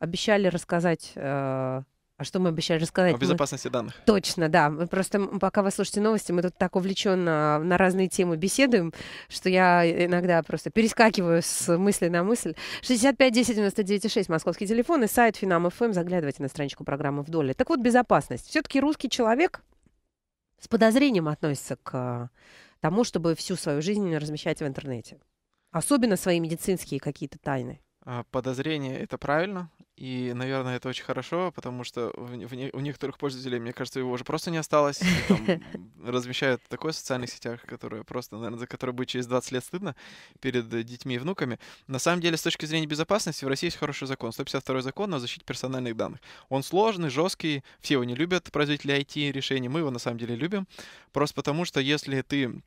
Speaker 1: Обещали рассказать э, а что мы обещали рассказать? О безопасности мы... данных. Точно, да. Мы Просто пока вы слушаете новости, мы тут так увлеченно а, на разные темы беседуем, что я э, иногда просто перескакиваю с мысли на мысль. 65 10 99 6, московский телефон и сайт Финам.ФМ. Эм. Заглядывайте на страничку программы «Вдоль». Так вот, безопасность. Все-таки русский человек с подозрением относится к а, тому, чтобы всю свою жизнь размещать в интернете. Особенно свои медицинские какие-то тайны.
Speaker 2: Подозрение – это правильно. И, наверное, это очень хорошо, потому что в, в, у некоторых пользователей, мне кажется, его уже просто не осталось. Там, (laughs) размещают такое в социальных сетях, которое просто, наверное, за которое будет через 20 лет стыдно перед э, детьми и внуками. На самом деле, с точки зрения безопасности, в России есть хороший закон, 152 закон о защите персональных данных. Он сложный, жесткий, все его не любят, производители IT-решений, мы его на самом деле любим. Просто потому, что если ты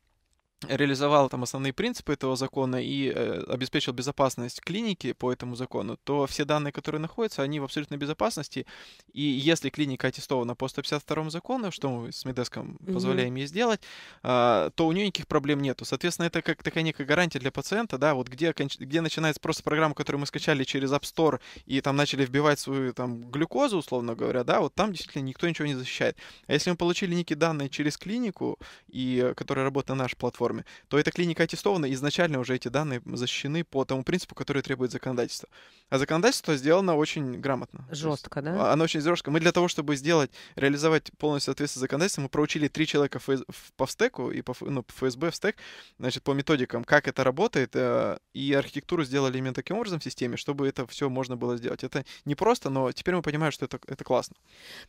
Speaker 2: реализовал там основные принципы этого закона и э, обеспечил безопасность клиники по этому закону, то все данные, которые находятся, они в абсолютной безопасности. И если клиника аттестована по 152 закону, что мы с Медеском позволяем mm-hmm. ей сделать, э, то у нее никаких проблем нету. Соответственно, это как такая некая гарантия для пациента, да, вот где, где начинается просто программа, которую мы скачали через App Store и там начали вбивать свою там глюкозу, условно говоря, да, вот там действительно никто ничего не защищает. А если мы получили некие данные через клинику, и, э, которая работает на нашей платформе, форме, то эта клиника аттестована, изначально уже эти данные защищены по тому принципу, который требует законодательство. А законодательство сделано очень грамотно. Жестко, да? Оно очень жестко. Мы для того, чтобы сделать, реализовать полностью соответствие законодательству, мы проучили три человека ФС... по стеку и по, ну, ФСБ в стек, значит, по методикам, как это работает, э, и архитектуру сделали именно таким образом в системе, чтобы это все можно было сделать. Это не просто, но теперь мы понимаем, что это, это классно.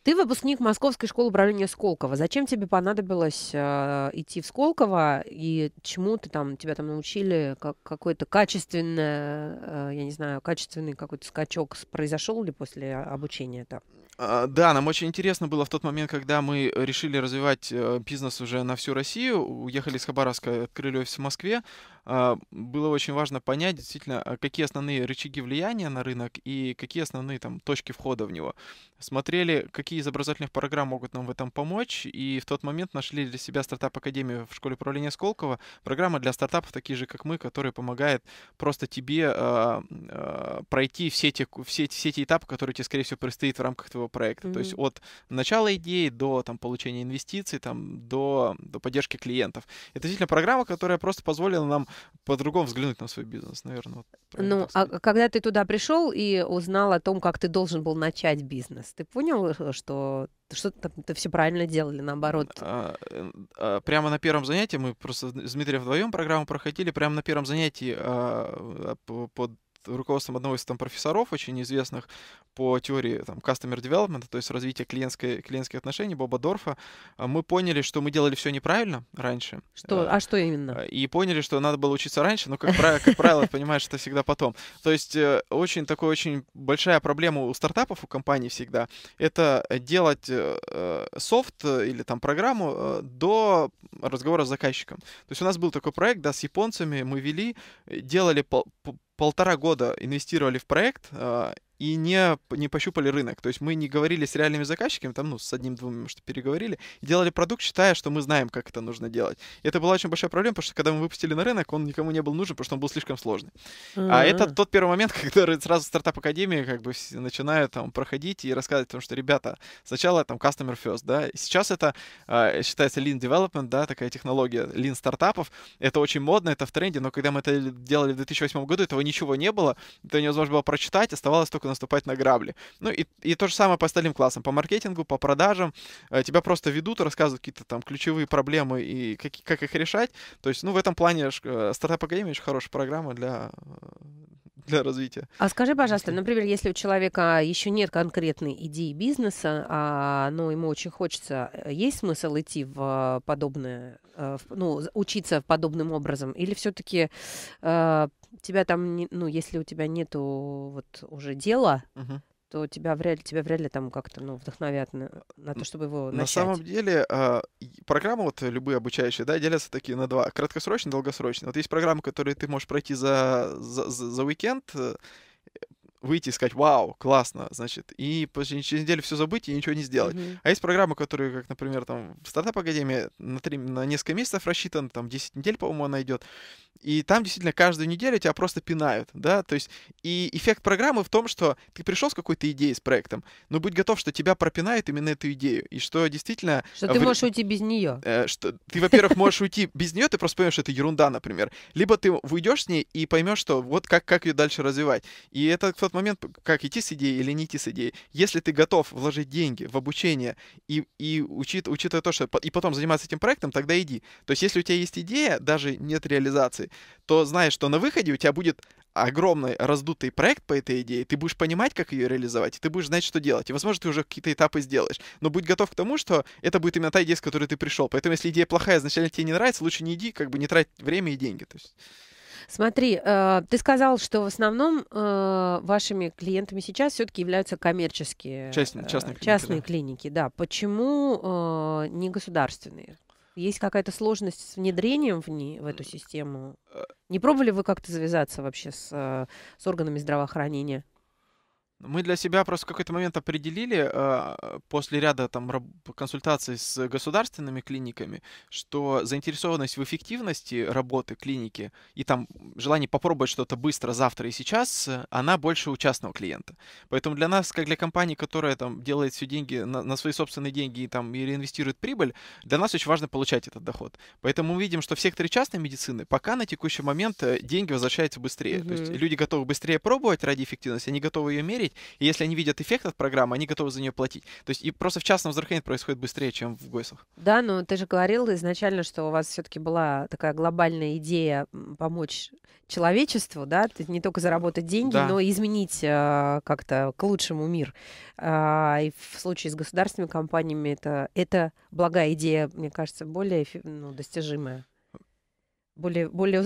Speaker 1: Ты выпускник Московской школы управления Сколково. Зачем тебе понадобилось э, идти в Сколково и и чему ты там, тебя там научили, как, какой-то качественный, э, я не знаю, качественный какой-то скачок произошел ли после обучения это?
Speaker 2: А, да, нам очень интересно было в тот момент, когда мы решили развивать э, бизнес уже на всю Россию, уехали из Хабаровска, открыли офис в Москве, а, было очень важно понять действительно, а, какие основные рычаги влияния на рынок и какие основные там точки входа в него. Смотрели, какие из образовательных программ могут нам в этом помочь, и в тот момент нашли для себя стартап-академию в школе управления Сколково. Программа для стартапов, такие же, как мы, которая помогает просто тебе э, э, пройти все те, все, все те этапы, которые тебе, скорее всего, предстоит в рамках твоего проекта. Mm-hmm. То есть от начала идеи до там, получения инвестиций, там, до, до поддержки клиентов. Это действительно программа, которая просто позволила нам по-другому взглянуть на свой бизнес, наверное. Вот
Speaker 1: ну, а когда ты туда пришел и узнал о том, как ты должен был начать бизнес, ты понял, э, что что ты все правильно делали, наоборот?
Speaker 2: А, а, прямо на первом занятии мы просто с Дмитрием вдвоем программу проходили, прямо на первом занятии а, а под руководством одного из там профессоров, очень известных по теории там, customer development, то есть развития клиентской, клиентских отношений, Боба Дорфа, а, мы поняли, что мы делали все неправильно раньше. Что? А, а что именно? А, и поняли, что надо было учиться раньше, но, как, правило, как правило, понимаешь, это всегда потом. То есть э, очень такой, очень большая проблема у стартапов, у компаний всегда, это делать э, э, софт или там программу до разговора с заказчиком. То есть у нас был такой проект, да, с японцами мы вели, делали полтора года инвестировали в проект, а, и не, не пощупали рынок. То есть мы не говорили с реальными заказчиками, там, ну, с одним-двумя, что переговорили, и делали продукт, считая, что мы знаем, как это нужно делать. И это была очень большая проблема, потому что когда мы выпустили на рынок, он никому не был нужен, потому что он был слишком сложный. Mm-hmm. А это а. тот первый момент, (laughs) когда сразу стартап академии как бы начинают там проходить и рассказывать, потому что, ребята, сначала там customer first, да, сейчас это а, считается lean development, да, такая технология lean стартапов, это очень модно, это в тренде, но когда мы это делали в 2008 году, этого ничего не было, это невозможно было прочитать, оставалось только наступать на грабли. Ну и, и то же самое по остальным классам, по маркетингу, по продажам. Э, тебя просто ведут, рассказывают какие-то там ключевые проблемы и как, как их решать. То есть, ну, в этом плане э, Стартап Академия очень хорошая программа для э, для развития.
Speaker 1: А скажи, пожалуйста, например, если у человека еще нет конкретной идеи бизнеса, а, но ему очень хочется, есть смысл идти в подобное, в, ну, учиться подобным образом? Или все-таки а, тебя там, ну, если у тебя нету вот уже дел дела, Мгм. то тебя вряд ли, тебя вряд ли там как-то ну, вдохновят на, на то, чтобы его На самом начать.
Speaker 2: деле, а, и программы вот любые обучающие, да, делятся такие на два. Краткосрочные, долгосрочные. Вот есть программы, которые ты можешь пройти за, за, за- за уикенд, э, выйти и сказать, вау, классно, значит, и через неделю все забыть и ничего не сделать. Mm-hmm. А есть программы, которые, как, например, там, в стартап-академии на, три на несколько месяцев рассчитан, там, 10 недель, по-моему, она идет, и там действительно каждую неделю тебя просто пинают, да, то есть, и эффект программы в том, что ты пришел с какой-то идеей, с проектом, но будь готов, что тебя пропинают именно эту идею, и что действительно... Что в... ты можешь
Speaker 1: уйти без нее.
Speaker 2: Э, что ты, во-первых, можешь уйти без нее, ты просто поймешь, что это ерунда, например, либо ты уйдешь с ней и поймешь, что вот как, как ее дальше развивать, и это в тот момент, как идти с идеей или не идти с идеей. Если ты готов вложить деньги в обучение и, и учит, учитывая то, что и потом заниматься этим проектом, тогда иди. То есть, если у тебя есть идея, даже нет реализации, то знаешь, что на выходе у тебя будет огромный раздутый проект по этой идее, ты будешь понимать, как ее реализовать, и ты будешь знать, что делать. И, возможно, ты уже какие-то этапы сделаешь. Но будь готов к тому, что это будет именно та идея, с которой ты пришел. Поэтому, если идея плохая, изначально тебе не нравится, лучше не иди, как бы не трать время и деньги. То есть... Смотри,
Speaker 1: э, ты сказал, что в основном э, вашими клиентами сейчас все-таки являются коммерческие частные, э, частные, клиники, частные да. клиники. Да. Почему не государственные? Есть какая-то сложность с внедрением в, не, в эту систему? Не пробовали вы как-то завязаться вообще с, с органами здравоохранения?
Speaker 2: Мы для себя просто в какой-то момент определили а, а, после ряда там консультаций с государственными клиниками, что заинтересованность в эффективности работы клиники и там желание попробовать что-то быстро завтра и сейчас, э, она больше у частного клиента. Поэтому для нас, как для компании, которая там делает все деньги на, на свои собственные деньги и там и реинвестирует прибыль, для нас очень важно получать этот доход. Поэтому мы видим, что в секторе частной медицины пока на текущий момент э, деньги возвращаются быстрее. Mm-hmm. То есть люди готовы быстрее пробовать ради эффективности, они готовы ее мерить ставить, и если они видят эффект от программы, они готовы за нее платить. То есть и просто в частном Ethernet происходит быстрее, чем в госах.
Speaker 1: Да, но ну, ты же говорил изначально, что у вас все-таки была такая глобальная идея помочь человечеству, да, не только заработать деньги, да. но и изменить э, как-то к лучшему мир. Э, и в случае с государственными компаниями это, это благая идея, мне кажется, более ну, достижимая более, более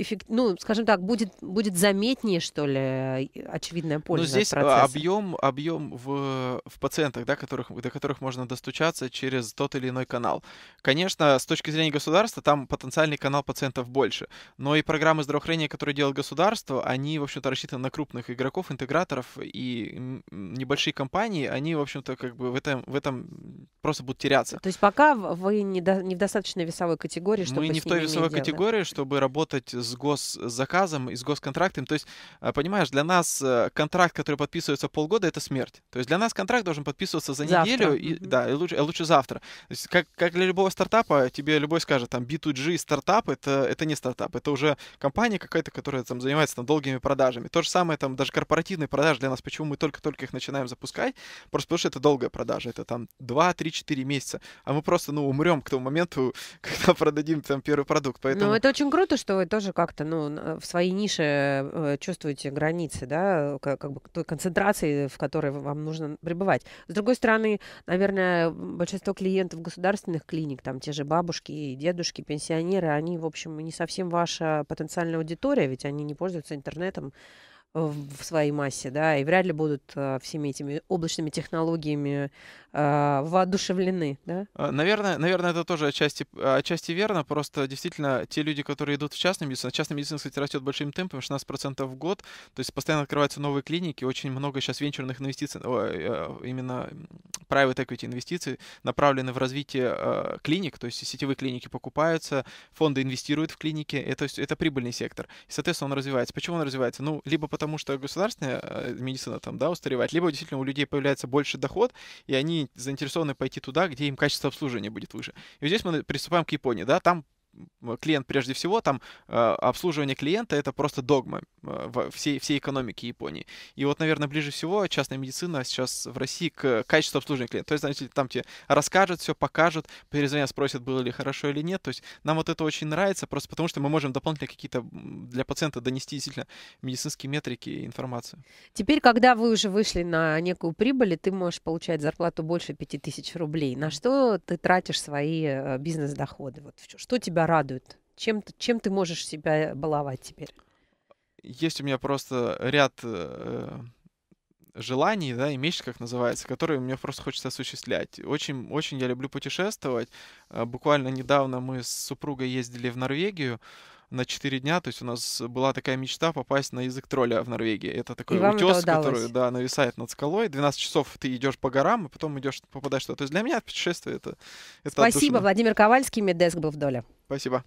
Speaker 1: эффект, ну, скажем так, будет, будет заметнее, что ли, очевидная ну, польза. Но здесь а,
Speaker 2: объем, объем в, в пациентах, да, которых, до которых можно достучаться через тот или иной канал. Конечно, с точки зрения государства, там потенциальный канал пациентов больше, но и программы здравоохранения, которые делает государство, они, в общем-то, рассчитаны на крупных игроков, интеграторов и небольшие компании, они, в общем-то, как бы в этом, в этом просто будут теряться. То есть пока вы не, до,
Speaker 1: не в достаточной весовой категории, чтобы Мы не в той весовой категории,
Speaker 2: категории, чтобы работать с госзаказом и с госконтрактом. То есть, э, понимаешь, для нас э, контракт, который подписывается полгода, это смерть. То есть для нас контракт должен подписываться за завтра. неделю, и, mm-hmm. да, и лучше, а лучше завтра. То есть, как, как для любого стартапа, тебе любой скажет, там, B2G стартап, это, это не стартап, это уже компания какая-то, которая там занимается там, долгими продажами. То же самое, там, даже корпоративные продажи для нас, почему мы только-только их начинаем запускать, просто потому что это долгая продажа, это там 2, 3, 4 месяца, а мы просто, ну, умрем к тому моменту, (laughs) когда продадим там первый продукт, поэтому но это
Speaker 1: очень круто, что вы тоже как-то, ну, в своей нише э, чувствуете границы, да, как, как бы той концентрации, в которой вам нужно пребывать. С другой стороны, наверное, большинство клиентов государственных клиник, там те же бабушки и дедушки, пенсионеры, они, в общем, не совсем ваша потенциальная аудитория, ведь они не пользуются интернетом в своей массе, да, и вряд ли будут э, всеми этими облачными технологиями э, воодушевлены, да?
Speaker 2: А, наверное, наверное, это тоже отчасти, а, отчасти верно. Просто действительно те люди, которые идут в частную медицину, частная медицина, кстати, растет большим темпом, 16% в год, то есть постоянно открываются новые клиники, очень много сейчас венчурных инвестиций, э, э, именно private equity инвестиций направлены в развитие клиник, то есть сетевые клиники покупаются, фонды инвестируют в клиники, это, это прибыльный сектор. И, соответственно, он развивается. Почему он развивается? Ну, либо потому, что государственная э, медицина там, да, устаревает, либо действительно у людей появляется больше доход, и они заинтересованы пойти туда, где им качество обслуживания будет выше. И вот здесь мы приступаем к Японии, да, там клиент прежде всего, там а, обслуживание клиента это просто догма а, всей, всей экономики Японии. И вот, наверное, ближе всего частная медицина сейчас в России к качеству обслуживания клиента. То есть, значит, там тебе расскажут, все покажут, перезвонят, спросят, было ли хорошо или нет. То есть нам вот это очень нравится, просто потому что мы можем дополнительно какие-то для пациента донести действительно медицинские метрики и информацию.
Speaker 1: Теперь, когда вы уже вышли на некую прибыль, и ты можешь получать зарплату больше 5000 рублей, на что ты тратишь свои э, бизнес-доходы? Вот что тебя тебя радует? Чем, чем ты можешь себя э, баловать теперь?
Speaker 2: Есть у меня просто ряд э, э желаний, да, и мечт, как называется, которые мне просто хочется осуществлять. Очень, очень я люблю путешествовать. Э, буквально недавно мы с супругой ездили в Норвегию на 4 дня. То есть у нас была такая мечта попасть на язык тролля в Норвегии. Это такой утес, который да, нависает над скалой. 12 часов ты идешь по горам, и а потом идешь попадаешь туда. То есть для меня путешествие это, это Спасибо, отдушина. Владимир
Speaker 1: Ковальский, Меддеск был в доле.
Speaker 2: Спасибо.